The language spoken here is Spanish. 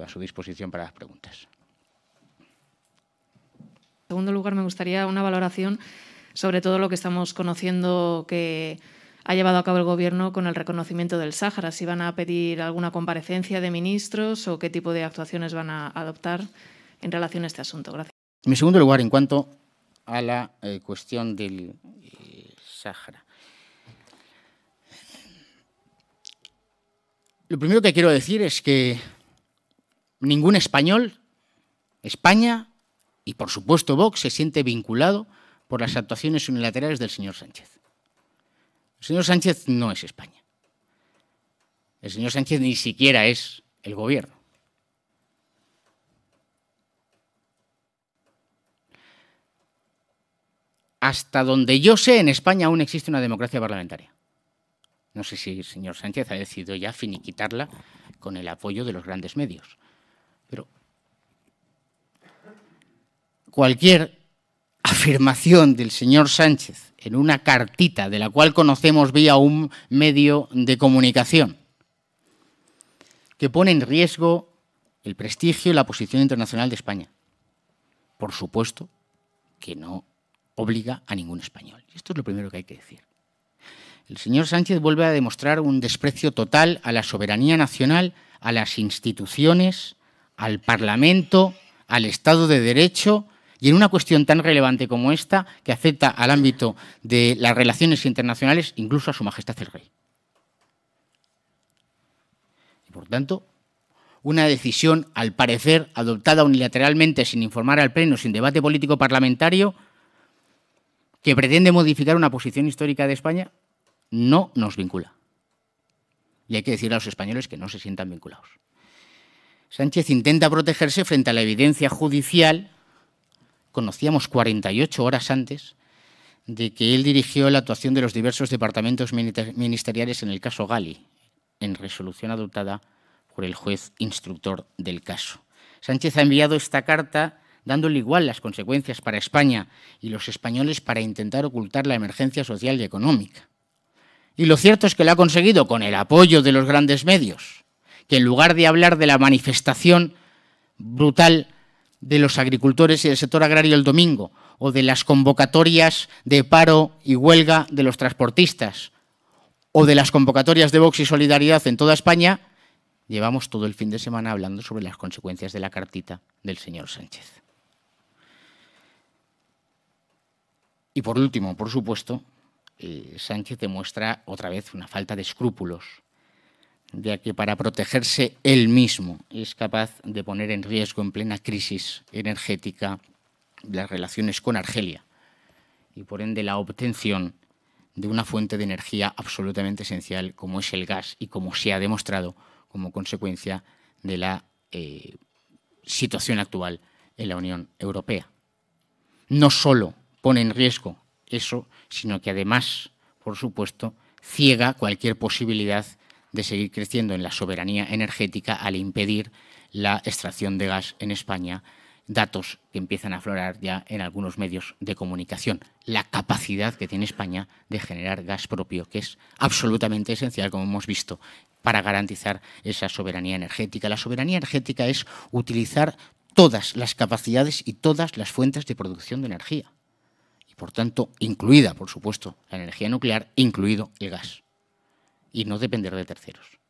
a su disposición para las preguntas. En segundo lugar, me gustaría una valoración sobre todo lo que estamos conociendo que ha llevado a cabo el Gobierno con el reconocimiento del Sáhara. Si van a pedir alguna comparecencia de ministros o qué tipo de actuaciones van a adoptar en relación a este asunto. Gracias. En segundo lugar, en cuanto a la eh, cuestión del eh, Sáhara. Lo primero que quiero decir es que ningún español, España y por supuesto Vox se siente vinculado por las actuaciones unilaterales del señor Sánchez. El señor Sánchez no es España. El señor Sánchez ni siquiera es el gobierno. Hasta donde yo sé, en España aún existe una democracia parlamentaria. No sé si el señor Sánchez ha decidido ya finiquitarla con el apoyo de los grandes medios. Pero cualquier afirmación del señor Sánchez en una cartita de la cual conocemos vía un medio de comunicación que pone en riesgo el prestigio y la posición internacional de España. Por supuesto que no obliga a ningún español. Esto es lo primero que hay que decir. El señor Sánchez vuelve a demostrar un desprecio total a la soberanía nacional, a las instituciones al Parlamento, al Estado de Derecho y en una cuestión tan relevante como esta que afecta al ámbito de las relaciones internacionales, incluso a Su Majestad el Rey. Y por tanto, una decisión, al parecer, adoptada unilateralmente sin informar al Pleno, sin debate político parlamentario, que pretende modificar una posición histórica de España, no nos vincula. Y hay que decir a los españoles que no se sientan vinculados. Sánchez intenta protegerse frente a la evidencia judicial, conocíamos 48 horas antes, de que él dirigió la actuación de los diversos departamentos ministeriales en el caso Gali, en resolución adoptada por el juez instructor del caso. Sánchez ha enviado esta carta dándole igual las consecuencias para España y los españoles para intentar ocultar la emergencia social y económica. Y lo cierto es que lo ha conseguido con el apoyo de los grandes medios que en lugar de hablar de la manifestación brutal de los agricultores y del sector agrario el domingo, o de las convocatorias de paro y huelga de los transportistas, o de las convocatorias de Vox y Solidaridad en toda España, llevamos todo el fin de semana hablando sobre las consecuencias de la cartita del señor Sánchez. Y por último, por supuesto, eh, Sánchez demuestra otra vez una falta de escrúpulos ya que para protegerse él mismo es capaz de poner en riesgo en plena crisis energética las relaciones con Argelia y por ende la obtención de una fuente de energía absolutamente esencial como es el gas y como se ha demostrado como consecuencia de la eh, situación actual en la Unión Europea. No solo pone en riesgo eso, sino que además, por supuesto, ciega cualquier posibilidad de seguir creciendo en la soberanía energética al impedir la extracción de gas en España, datos que empiezan a aflorar ya en algunos medios de comunicación. La capacidad que tiene España de generar gas propio, que es absolutamente esencial, como hemos visto, para garantizar esa soberanía energética. La soberanía energética es utilizar todas las capacidades y todas las fuentes de producción de energía. Y por tanto, incluida, por supuesto, la energía nuclear, incluido el gas y no depender de terceros.